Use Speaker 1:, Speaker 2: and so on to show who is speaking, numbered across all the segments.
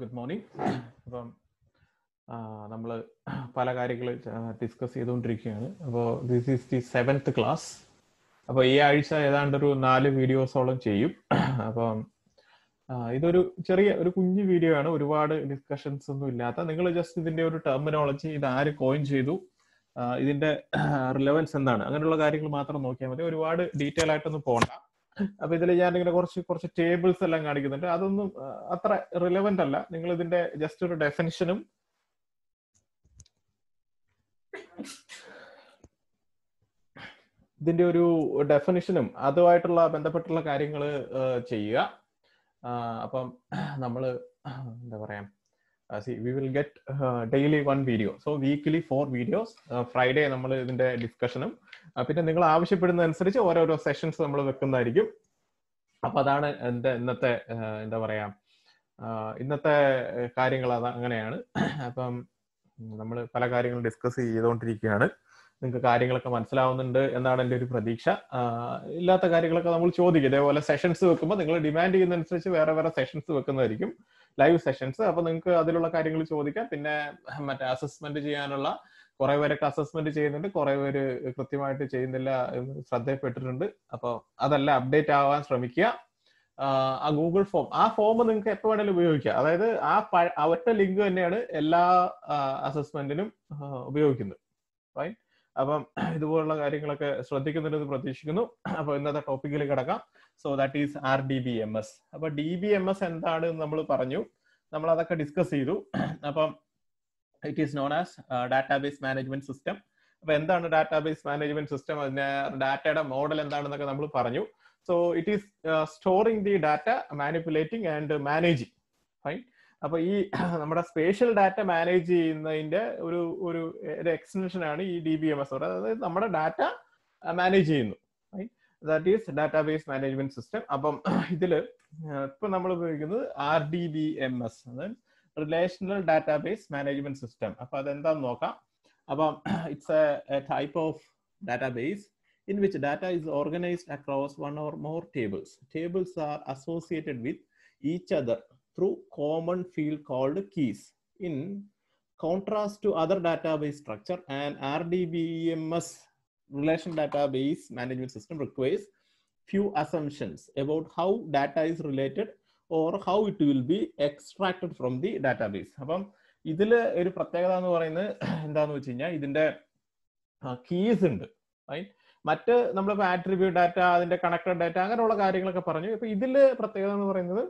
Speaker 1: Good morning അപ്പം നമ്മൾ പല കാര്യങ്ങൾ ഡിസ്കസ് ചെയ്തുകൊണ്ടിരിക്കുകയാണ് അപ്പോൾ this is the seventh class അപ്പോൾ ഈ ആഴ്ച ഏതാണ്ട് ഒരു നാല് വീഡിയോസോളം ചെയ്യും അപ്പം ഇതൊരു ചെറിയ ഒരു കുഞ്ഞു വീഡിയോ ആണ് ഒരുപാട് ഡിസ്കഷൻസ് ഒന്നും ഇല്ലാത്ത നിങ്ങൾ ജസ്റ്റ് ഇതിന്റെ ഒരു ടെർമിനോളജി ഇത് ആര് കോയിൻ ചെയ്തു ഇതിന്റെ റിലവൻസ് എന്താണ് അങ്ങനെയുള്ള കാര്യങ്ങൾ മാത്രം നോക്കിയാൽ മതി ഒരുപാട് ഡീറ്റെയിൽ ആയിട്ടൊന്നും പോകണ്ട അപ്പൊ ഇതിൽ ഞാൻ ഇങ്ങനെ കുറച്ച് കുറച്ച് ടേബിൾസ് എല്ലാം കാണിക്കുന്നുണ്ട് അതൊന്നും അത്ര റിലവന്റ് അല്ല നിങ്ങൾ ഇതിന്റെ ജസ്റ്റ് ഒരു ഡെഫിനിഷനും ഇതിന്റെ ഒരു ഡെഫിനിഷനും അതുമായിട്ടുള്ള ബന്ധപ്പെട്ടുള്ള കാര്യങ്ങൾ ചെയ്യുക അപ്പം നമ്മൾ എന്താ പറയാ uh, we will get daily one video so video four videos Friday നമ്മൾ ഇതിന്റെ ഡിസ്കഷനും പിന്നെ നിങ്ങൾ ആവശ്യപ്പെടുന്നതനുസരിച്ച് ഓരോരോ സെഷൻസ് നമ്മൾ വെക്കുന്നതായിരിക്കും അപ്പൊ അതാണ് എൻ്റെ ഇന്നത്തെ എന്താ പറയാ ഇന്നത്തെ കാര്യങ്ങൾ അത് അങ്ങനെയാണ് അപ്പം നമ്മൾ പല കാര്യങ്ങളും ഡിസ്കസ് ചെയ്തുകൊണ്ടിരിക്കുകയാണ് നിങ്ങൾക്ക് കാര്യങ്ങളൊക്കെ മനസ്സിലാവുന്നുണ്ട് എന്നാണ് എൻ്റെ ഒരു പ്രതീക്ഷ ഇല്ലാത്ത കാര്യങ്ങളൊക്കെ നമ്മൾ ചോദിക്കും ഇതേപോലെ സെഷൻസ് വെക്കുമ്പോൾ നിങ്ങൾ ഡിമാൻഡ് ചെയ്യുന്നതനുസരിച്ച് വേറെ വേറെ സെഷൻസ് വെക്കുന്നതായിരിക്കും ലൈവ് സെഷൻസ് അപ്പോൾ നിങ്ങൾക്ക് അതിലുള്ള കാര്യങ്ങൾ ചോദിക്കാം പിന്നെ മറ്റേ അസസ്മെന്റ് ചെയ്യാനുള്ള കുറെ പേരൊക്കെ അസസ്മെന്റ് ചെയ്യുന്നുണ്ട് കുറെ പേര് കൃത്യമായിട്ട് ചെയ്യുന്നില്ല ശ്രദ്ധയപ്പെട്ടിട്ടുണ്ട് അപ്പോൾ അതെല്ലാം അപ്ഡേറ്റ് ആവാൻ ശ്രമിക്കുക ആ ഗൂഗിൾ ഫോം ആ ഫോം നിങ്ങൾക്ക് എപ്പോൾ വേണേലും ഉപയോഗിക്കാം അതായത് ആ അവരുടെ ലിങ്ക് തന്നെയാണ് എല്ലാ അസസ്മെന്റിനും ഉപയോഗിക്കുന്നത് റൈറ്റ് അപ്പം ഇതുപോലുള്ള കാര്യങ്ങളൊക്കെ ശ്രദ്ധിക്കുന്നുണ്ടെന്ന് പ്രതീക്ഷിക്കുന്നു അപ്പോൾ ഇന്നത്തെ ടോപ്പിക്കിൽ കിടക്കാം so that is R D B M S അപ്പൊ ഡി ബി എം എസ് എന്താണ് നമ്മൾ പറഞ്ഞു നമ്മൾ അതൊക്കെ ഡിസ്കസ് ചെയ്തു അപ്പം it is known as database management system അപ്പൊ എന്താണ് ഡാറ്റാബേസ് മാനേജ്മെന്റ് സിസ്റ്റം അതിന്റെ ഡാറ്റയുടെ മോഡൽ എന്താണെന്നൊക്കെ നമ്മൾ പറഞ്ഞു so it is storing the data manipulating and managing fine അപ്പൊ ഈ നമ്മുടെ സ്പേഷ്യൽ ഡാറ്റ മാനേജ് ചെയ്യുന്നതിന്റെ ഒരു ഒരു എക്സ്റ്റൻഷൻ ആണ് ഈ ഡി ബി എം എസ് അതായത് നമ്മുടെ ഡാറ്റ മാനേജ് ചെയ്യുന്നു that is database management system അപ്പം ഇതിൽ ഇപ്പൊ നമ്മൾ ഉപയോഗിക്കുന്നത് R D B M S അതായത് റിലേഷണൽ ഡാറ്റാബേസ് മാനേജ്മെന്റ് സിസ്റ്റം അപ്പൊ അതെന്താന്ന് നോക്കാം അപ്പം it's a type of database in which data is organised across one or more tables tables are associated with each other through common field called keys in contrast to other database structure and RDBMS relation database management system requires few assumptions about how data is related or how it will be extracted from the database. അപ്പം ഇതിൽ ഒരു പ്രത്യേകത എന്ന് പറയുന്നത് എന്താണെന്ന് വെച്ച് കഴിഞ്ഞാൽ ഇതിൻ്റെ കീസ് ഉണ്ട് റൈറ്റ് മറ്റ് നമ്മളിപ്പോൾ ആട്രിബ്യൂട്ട് ഡാറ്റ അതിൻ്റെ കണക്റ്റഡ് ഡാറ്റ അങ്ങനെയുള്ള കാര്യങ്ങളൊക്കെ പറഞ്ഞു ഇപ്പം ഇതിൽ പ്രത്യേകത എന്ന് പറയുന്നത്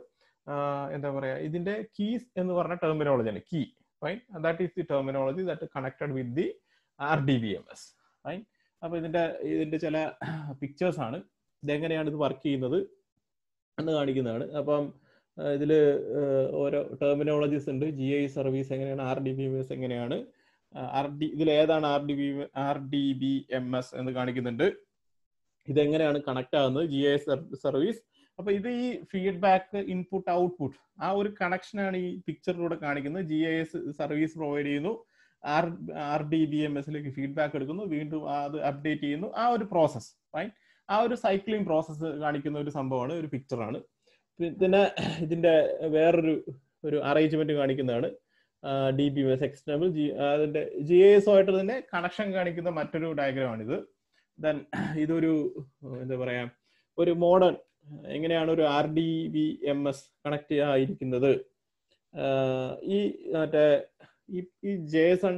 Speaker 1: എന്താ പറയാ ഇതിന്റെ കീസ് എന്ന് പറഞ്ഞ ആണ് key right that is the terminology that connected with the R D B M S right അപ്പൊ ഇതിന്റെ ഇതിന്റെ ചില പിക്ചേഴ്സ് ആണ് ഇതെങ്ങനെയാണ് ഇത് വർക്ക് ചെയ്യുന്നത് എന്ന് കാണിക്കുന്നതാണ് അപ്പം ഇതില് ഓരോ ടെർമിനോളജീസ് ഉണ്ട് ജി ഐ സർവീസ് എങ്ങനെയാണ് R D B M S എങ്ങനെയാണ് ആർ ഡി ഇതിൽ ഏതാണ് R D B R D B M S എന്ന് കാണിക്കുന്നുണ്ട് ഇതെങ്ങനെയാണ് കണക്ട് ആകുന്നത് ജി ഐ സർവീസ് അപ്പൊ ഇത് ഈ ഫീഡ്ബാക്ക് ഇൻപുട്ട് ഔട്ട്പുട്ട് ആ ഒരു കണക്ഷനാണ് ഈ പിക്ചറിലൂടെ കാണിക്കുന്നത് G I S service provide ചെയ്യുന്നു R R D B M എസിലേക്ക് ഫീഡ്ബാക്ക് എടുക്കുന്നു വീണ്ടും അത് അപ്ഡേറ്റ് ചെയ്യുന്നു ആ ഒരു പ്രോസസ് റൈറ്റ് ആ ഒരു സൈക്ലിംഗ് പ്രോസസ്സ് കാണിക്കുന്ന ഒരു സംഭവമാണ് ഒരു പിക്ചറാണ് പിന്നെ ഇതിന്റെ വേറൊരു ഒരു അറേഞ്ച്മെന്റ് കാണിക്കുന്നതാണ് ഡി ബി എസ് എക്സ്റ്റേബിൾ ജി അതിന്റെ ജി എസ് ആയിട്ട് തന്നെ കണക്ഷൻ കാണിക്കുന്ന മറ്റൊരു ഡയഗ്രാമാണിത് ദെൻ ഇതൊരു എന്താ പറയാ ഒരു മോഡേൺ എങ്ങനെയാണ് ഒരു R D V M S connect ആയിരിക്കുന്നത് ഈ മറ്റേ ഈ ജേസൺ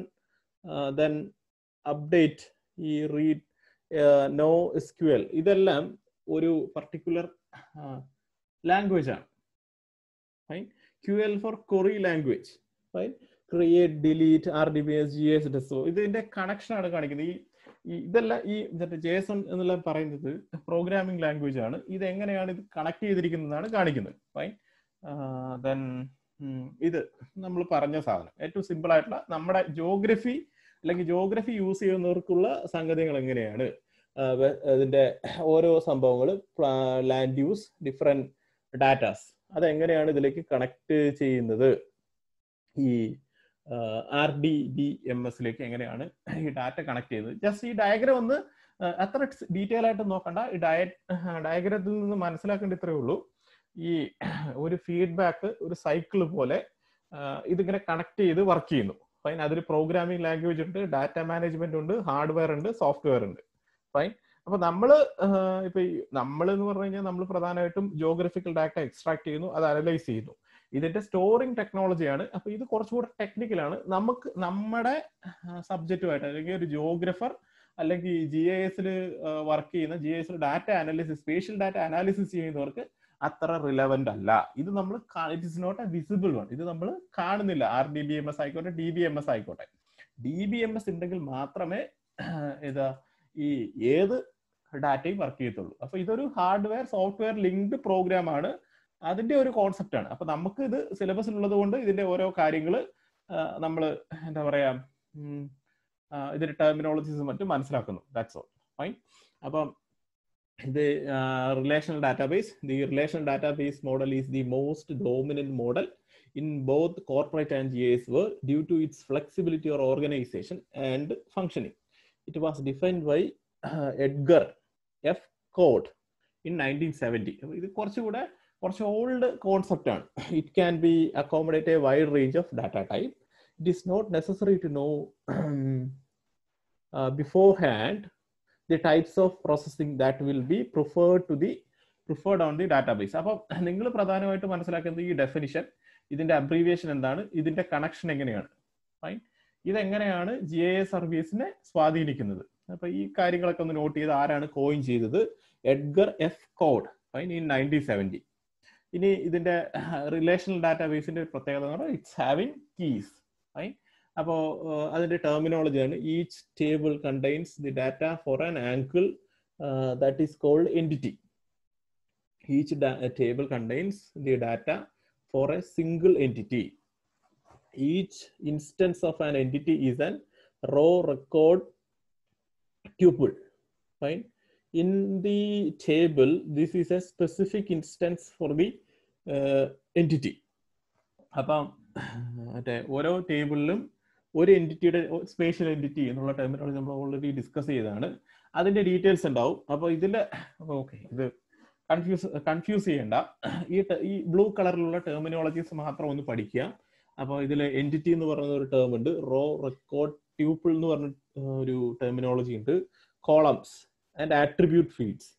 Speaker 1: ദെൻ അപ്ഡേറ്റ് ഈ read no S Q L ഇതെല്ലാം ഒരു പർട്ടിക്കുലർ ലാംഗ്വേജ് ആണ് Q L for query language create delete R D B S G S ഡെസോ ഇതിന്റെ കണക്ഷൻ ആണ് കാണിക്കുന്നത് ഈ ഇതല്ല ഈ ജേസൺ എന്നുള്ള പറയുന്നത് പ്രോഗ്രാമിംഗ് ലാംഗ്വേജ് ആണ് ഇത് എങ്ങനെയാണ് ഇത് കണക്ട് ചെയ്തിരിക്കുന്നതാണ് കാണിക്കുന്നത് ഫൈൻ ദെൻ ഇത് നമ്മൾ പറഞ്ഞ സാധനം ഏറ്റവും സിമ്പിൾ ആയിട്ടുള്ള നമ്മുടെ ജോഗ്രഫി അല്ലെങ്കിൽ ജോഗ്രഫി യൂസ് ചെയ്യുന്നവർക്കുള്ള സംഗതികൾ എങ്ങനെയാണ് അതിന്റെ ഓരോ സംഭവങ്ങൾ ലാൻഡ് യൂസ് ഡിഫറെന്റ് ഡാറ്റാസ് അതെങ്ങനെയാണ് ഇതിലേക്ക് കണക്ട് ചെയ്യുന്നത് ഈ ആർ ഡി ബി എം എസിലേക്ക് എങ്ങനെയാണ് ഈ ഡാറ്റ കണക്ട് ചെയ്തത് ജസ്റ്റ് ഈ ഡയഗ്രം ഒന്ന് അത്ര ഡീറ്റെയിൽ ആയിട്ട് നോക്കണ്ട ഈ ഡയ ഡയഗ്രത്തിൽ നിന്ന് മനസ്സിലാക്കേണ്ട ഇത്രയേ ഉള്ളൂ ഈ ഒരു ഫീഡ്ബാക്ക് ഒരു സൈക്കിൾ പോലെ ഇതിങ്ങനെ കണക്ട് ചെയ്ത് വർക്ക് ചെയ്യുന്നു ഫൈൻ അതിൽ പ്രോഗ്രാമിംഗ് ലാംഗ്വേജ് ഉണ്ട് ഡാറ്റ മാനേജ്മെന്റ് ഉണ്ട് ഹാർഡ്വെയർ ഉണ്ട് സോഫ്റ്റ്വെയർ ഉണ്ട് ഫൈൻ അപ്പൊ നമ്മൾ ഇപ്പൊ നമ്മൾ എന്ന് പറഞ്ഞു കഴിഞ്ഞാൽ നമ്മൾ പ്രധാനമായിട്ടും ജോഗ്രഫിക്കൽ ഡാറ്റ എക്സ്ട്രാക്ട് ചെയ്യുന്നു അത് അനലൈസ് ചെയ്യുന്നു ഇതിന്റെ സ്റ്റോറിംഗ് ടെക്നോളജിയാണ് അപ്പൊ ഇത് കുറച്ചുകൂടെ ടെക്നിക്കലാണ് നമുക്ക് നമ്മുടെ സബ്ജക്റ്റുമായിട്ട് അല്ലെങ്കിൽ ഒരു ജോഗ്രഫർ അല്ലെങ്കിൽ ജി ഐ എസിൽ വർക്ക് ചെയ്യുന്ന ജി ഐ എസിൽ data analysis spatial data analysis ചെയ്യുന്നവർക്ക് അത്ര റിലവന്റ് അല്ല ഇത് നമ്മൾ it is not a visible one ഇത് നമ്മൾ കാണുന്നില്ല R D B M S ആയിക്കോട്ടെ ഡി ബി എം എസ് ആയിക്കോട്ടെ ഡി ബി എം എസ് ഉണ്ടെങ്കിൽ മാത്രമേ ഇതാ ഈ ഏത് ഡാറ്റയും വർക്ക് ചെയ്യത്തുള്ളൂ അപ്പൊ ഇതൊരു ഹാർഡ്വെയർ സോഫ്റ്റ്വെയർ ലിങ്ക്ഡ് പ്രോഗ്രാം ആണ് അതിന്റെ ഒരു കോൺസെപ്റ്റ് ആണ് അപ്പൊ നമുക്ക് ഇത് സിലബസിൽ ഉള്ളത് കൊണ്ട് ഇതിന്റെ ഓരോ കാര്യങ്ങൾ നമ്മൾ എന്താ പറയാ ഇതിന്റെ ടെർമിനോളജീസ് മറ്റും മനസ്സിലാക്കുന്നു ദാറ്റ്സ് ഓൾ ഫൈൻ അപ്പം ഇത് relational database the relational database model is the most dominant model in both corporate and G S where due to its flexibility or organisation and functioning it was defined by Edgar F Codd in nineteen seventy ഇത് കുറച്ചുകൂടെ കുറച്ച് old concept ആണ് it can be accommodate a wide range of data type it is not necessary to know beforehand the types of processing that will be preferred to the preferred on the database അപ്പം നിങ്ങൾ പ്രധാനമായിട്ട് മനസ്സിലാക്കുന്നത് ഈ definition ഇതിന്റെ abbreviation എന്താണ് ഇതിന്റെ connection എങ്ങനെയാണ് fine ഇതെങ്ങനെയാണ് ജി എ സർവീസിനെ സ്വാധീനിക്കുന്നത് അപ്പൊ ഈ കാര്യങ്ങളൊക്കെ ഒന്ന് നോട്ട് ചെയ്ത് ആരാണ് കോയിൻ ചെയ്തത് Edgar F Codd fine in nineteen seventy ഇനി ഇതിന്റെ റിലേഷണൽ ഡാറ്റാബേസിന്റെ ഒരു പ്രത്യേകത എന്ന് പറഞ്ഞാൽ ഇറ്റ്സ് ഹാവിങ് കീസ് അപ്പോ അതിന്റെ ടെർമിനോളജി ആണ് each table contains the data for an angle that is called entity each table contains the data for a single entity each instance of an entity is an row record tuple fine in the table this is a specific instance for the entity അപ്പം മറ്റേ ഓരോ ടേബിളിലും ഒരു എൻറ്റിറ്റിയുടെ spatial entity എന്നുള്ള terminology നമ്മൾ already discuss ചെയ്തതാണ് അതിന്റെ ഡീറ്റെയിൽസ് ഉണ്ടാവും അപ്പോൾ ഇതിൽ ഓക്കെ ഇത് കൺഫ്യൂസ് കൺഫ്യൂസ് ചെയ്യേണ്ട ഈ ഈ ബ്ലൂ കളറിലുള്ള ടെർമിനോളജീസ് മാത്രം ഒന്ന് പഠിക്കുക അപ്പോൾ ഇതിൽ എൻറ്റിറ്റി എന്ന് പറയുന്ന ഒരു ടേം ഉണ്ട് റോ റെക്കോർഡ് ട്യൂപ്പിൾ എന്ന് പറഞ്ഞ ഒരു ടെർമിനോളജി ഉണ്ട് കോളംസ് ആൻഡ് ആട്രിബ്യൂട്ട് ഫീൽഡ്സ്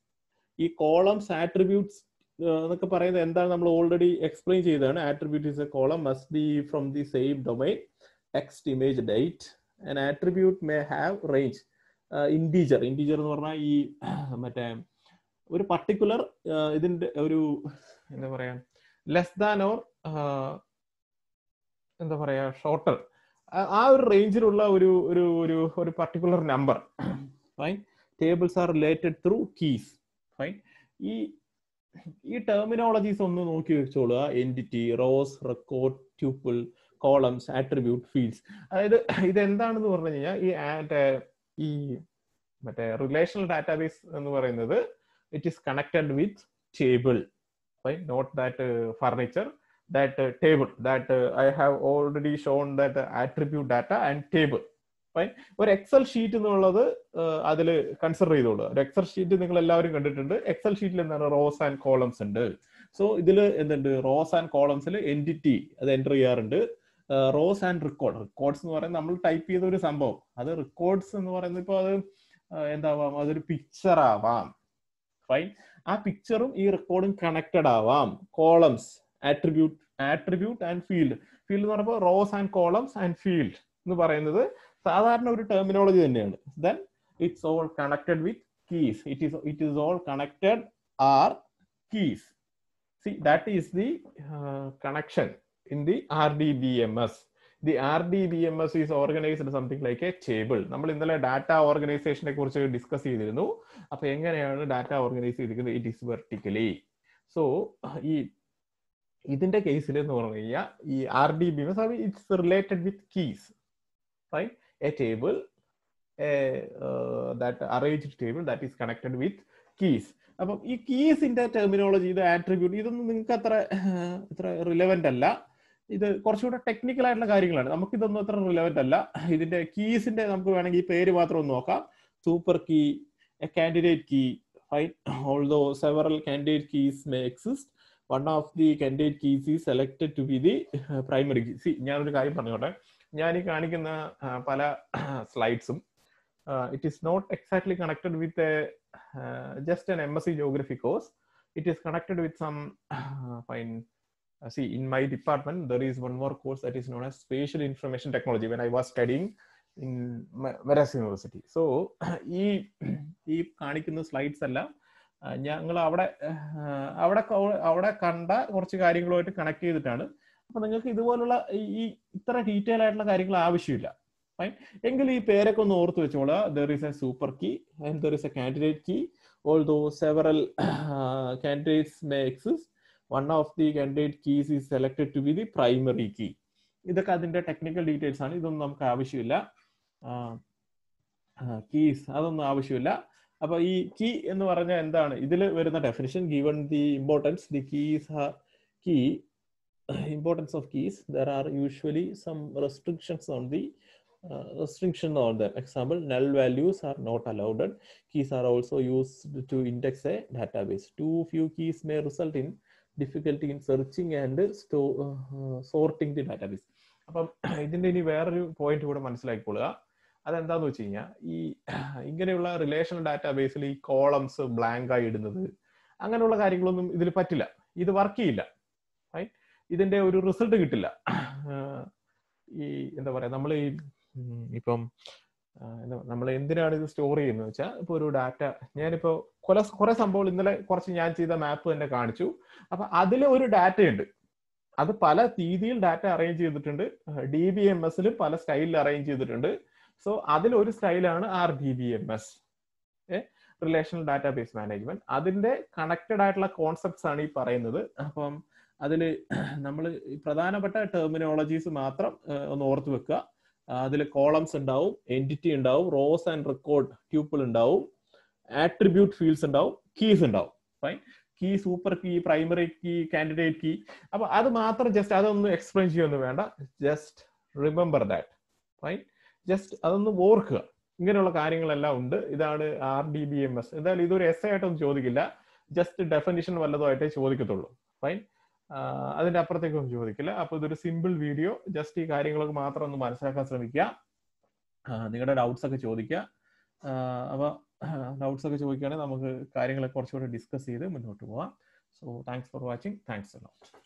Speaker 1: ഈ കോളംസ് ആട്രിബ്യൂട്ട്സ് എന്നൊക്കെ പറയുന്നത് എന്താണ് നമ്മൾ ഓൾറെഡി എക്സ്പ്ലെയിൻ ചെയ്തതാണ് attribute is a column must be from the same domain text image date and attribute may have range integer integer എന്ന് പറഞ്ഞാൽ ഈ മറ്റേ ഒരു പർട്ടിക്കുലർ ഇതിന്റെ ഒരു എന്താ പറയാ ലെസ് ദാൻ ഓർ എന്താ പറയാ ഷോർട്ടർ ആ ഒരു റേഞ്ചിലുള്ള ഒരു ഒരു ഒരു ഒരു particular number fine tables are related through keys fine ഈ ഈ ടെർമിനോളജീസ് ഒന്ന് നോക്കി വെച്ചോളുക entity rows record tuple columns attribute fields അതായത് ഇതെന്താണെന്ന് പറഞ്ഞു കഴിഞ്ഞാൽ ഈ ഈ മറ്റേ റിലേഷണൽ ഡാറ്റാബേസ് എന്ന് പറയുന്നത് it is connected with table not that furniture that table that I have already shown that attribute data and table fine ഒരു എക്സൽ ഷീറ്റ് എന്നുള്ളത് അതിൽ കൺസിഡർ ചെയ്തോളൂ ഒരു എക്സൽ ഷീറ്റ് നിങ്ങൾ എല്ലാവരും കണ്ടിട്ടുണ്ട് എക്സൽ ഷീറ്റിൽ എന്താണ് റോസ് ആൻഡ് കോളംസ് ഉണ്ട് സോ ഇതിൽ എന്തുണ്ട് റോസ് ആൻഡ് കോളംസിൽ എൻറ്റിറ്റി അത് എൻ്റർ ചെയ്യാറുണ്ട് റോസ് ആൻഡ് റെക്കോർഡ് റെക്കോർഡ്സ് എന്ന് പറയുന്നത് നമ്മൾ ടൈപ്പ് ചെയ്ത ഒരു സംഭവം അത് റെക്കോർഡ്സ് എന്ന് പറയുന്നത് ഇപ്പോൾ അത് എന്താവാം അതൊരു പിക്ചർ ആവാം ഫൈൻ ആ പിക്ചറും ഈ റെക്കോർഡും കണക്റ്റഡ് ആവാം columns attribute attribute and field field എന്ന് പറയുമ്പോൾ rows and columns and field എന്ന് പറയുന്നത് സാധാരണ ഒരു ടെർമിനോളജി തന്നെയാണ് then it's all connected with keys it is it is all connected are keys see that is the connection in the R D B M S the R D B M S is organised something like a table നമ്മൾ ഇന്നലെ data ഓർഗനൈസേഷനെ കുറിച്ച് discuss ചെയ്തിരുന്നു അപ്പൊ എങ്ങനെയാണ് data organise ചെയ്തിരിക്കുന്നത് it is vertically so ഈ ഇതിന്റെ കേസിൽ എന്ന് പറഞ്ഞു കഴിഞ്ഞാൽ ഈ R D B M S it's related with keys right a table a uh, that arranged table that is connected with keys അപ്പം ഈ കീസിന്റെ ടെർമിനോളജി ഇത് ആട്രിബ്യൂട്ട് ഇതൊന്നും നിങ്ങൾക്ക് അത്ര അത്ര റിലവൻ്റ് അല്ല ഇത് കുറച്ചുകൂടെ ടെക്നിക്കൽ ആയിട്ടുള്ള കാര്യങ്ങളാണ് നമുക്കിതൊന്നും അത്ര റിലവൻ്റ് അല്ല ഇതിന്റെ കീസിന്റെ നമുക്ക് വേണമെങ്കിൽ പേര് മാത്രം ഒന്ന് നോക്കാം super key a candidate key fine although several candidate keys may exist one of the candidate keys is selected to be the primary key see ഞാനൊരു കാര്യം പറഞ്ഞോട്ടെ ഞാൻ ഈ കാണിക്കുന്ന പല സ്ലൈഡ്സും it is not exactly connected with a just N M S see geography course it is connected with some fine see in my department there is one more course that is known as spatial information technology when i was studying in Veras university so ഈ ഈ കാണിക്കുന്ന slides എല്ലാം ഞങ്ങൾ അവിടെ അവിടെ അവിടെ കണ്ട കുറച്ച് കാര്യങ്ങളുമായിട്ട് കണക്ട് ചെയ്തിട്ടാണ് അപ്പൊ നിങ്ങൾക്ക് ഇതുപോലുള്ള ഈ ഇത്ര ഡീറ്റെയിൽ ആയിട്ടുള്ള കാര്യങ്ങൾ ആവശ്യമില്ല ഫൈൻ എങ്കിൽ ഈ പേരൊക്കെ ഒന്ന് ഓർത്ത് വെച്ചോളാം there is a super key and there is a candidate key although several candidates may exist one of the candidate keys is selected to be the primary key ഇതൊക്കെ അതിന്റെ ടെക്നിക്കൽ ഡീറ്റെയിൽസ് ആണ് ഇതൊന്നും നമുക്ക് ആവശ്യമില്ല keys അതൊന്നും ആവശ്യമില്ല അപ്പൊ ഈ കീ എന്ന് പറഞ്ഞാൽ എന്താണ് ഇതിൽ വരുന്ന definition given the importance the keys key importance of keys, there are usually some restrictions on the uh, restriction on them. Example, null values are not allowed. Keys are also used to index a database. Too few keys may result in difficulty in searching and store, uh, sorting the database. അപ്പം ഇതിൻ്റെ ഇനി വേറൊരു point കൂടെ മനസ്സിലാക്കിക്കൊള്ളുക അതെന്താന്ന് വെച്ച് കഴിഞ്ഞാൽ ഈ ഇങ്ങനെയുള്ള റിലേഷണൽ ഡാറ്റാബേസിൽ ഈ കോളംസ് ബ്ലാങ്ക് ആയി ഇടുന്നത് അങ്ങനെയുള്ള കാര്യങ്ങളൊന്നും ഇതിൽ പറ്റില്ല ഇത് വർക്ക് ചെയ്യില്ല ഇതിന്റെ ഒരു റിസൾട്ട് കിട്ടില്ല ഈ എന്താ പറയാ നമ്മൾ ഈ ഇപ്പം നമ്മൾ എന്തിനാണ് ഇത് സ്റ്റോർ ചെയ്യുന്നത് വെച്ചാൽ ഇപ്പൊ ഒരു ഡാറ്റ ഞാനിപ്പോ കൊല കുറെ സംഭവം ഇന്നലെ കുറച്ച് ഞാൻ ചെയ്ത മാപ്പ് തന്നെ കാണിച്ചു അപ്പൊ അതിൽ ഒരു ഡാറ്റ ഉണ്ട് അത് പല രീതിയിൽ ഡാറ്റ അറേഞ്ച് ചെയ്തിട്ടുണ്ട് ഡി ബി എം എസിലും പല സ്റ്റൈലിൽ അറേഞ്ച് ചെയ്തിട്ടുണ്ട് സോ അതിൽ ഒരു സ്റ്റൈലാണ് R D B M S relational database management അതിന്റെ കണക്റ്റഡ് ആയിട്ടുള്ള കോൺസെപ്റ്റ്സ് ആണ് ഈ പറയുന്നത് അപ്പം അതിൽ നമ്മൾ പ്രധാനപ്പെട്ട ടെർമിനോളജീസ് മാത്രം ഒന്ന് ഓർത്ത് വെക്കുക അതിൽ കോളംസ് ഉണ്ടാവും എൻറ്റിറ്റി ഉണ്ടാവും റോസ് ആൻഡ് റെക്കോർഡ് ട്യൂപ്പിൾ ഉണ്ടാവും ആട്രിബ്യൂട്ട് ഫീൽഡ്സ് ഉണ്ടാവും കീസ് ഉണ്ടാവും fine key super key primary key candidate key അപ്പൊ അത് മാത്രം ജസ്റ്റ് അതൊന്നും എക്സ്പ്ലെയിൻ ചെയ്യൊന്നും വേണ്ട just remember that fine just അതൊന്ന് ഓർക്കുക ഇങ്ങനെയുള്ള കാര്യങ്ങളെല്ലാം ഉണ്ട് ഇതാണ് R D B M S എന്തായാലും ഇതൊരു എസ് ആയിട്ടൊന്നും ചോദിക്കില്ല ജസ്റ്റ് ഡെഫിനിഷൻ വല്ലതുമായിട്ടേ ചോദിക്കത്തുള്ളൂ ഫൈൻ അതിന്റെ അപ്പുറത്തേക്കൊന്നും ചോദിക്കില്ല അപ്പൊ ഇതൊരു സിമ്പിൾ വീഡിയോ ജസ്റ്റ് ഈ കാര്യങ്ങളൊക്കെ മാത്രം ഒന്ന് മനസ്സിലാക്കാൻ ശ്രമിക്കുക നിങ്ങളുടെ ഡൗട്ട്സ് ഒക്കെ ചോദിക്കുക അപ്പൊ ഡൗട്ട്സ് ഒക്കെ ചോദിക്കുകയാണെങ്കിൽ നമുക്ക് കാര്യങ്ങളെ കുറച്ചുകൂടെ ഡിസ്കസ് ചെയ്ത് മുന്നോട്ട് പോവാം so thanks for watching thanks a lot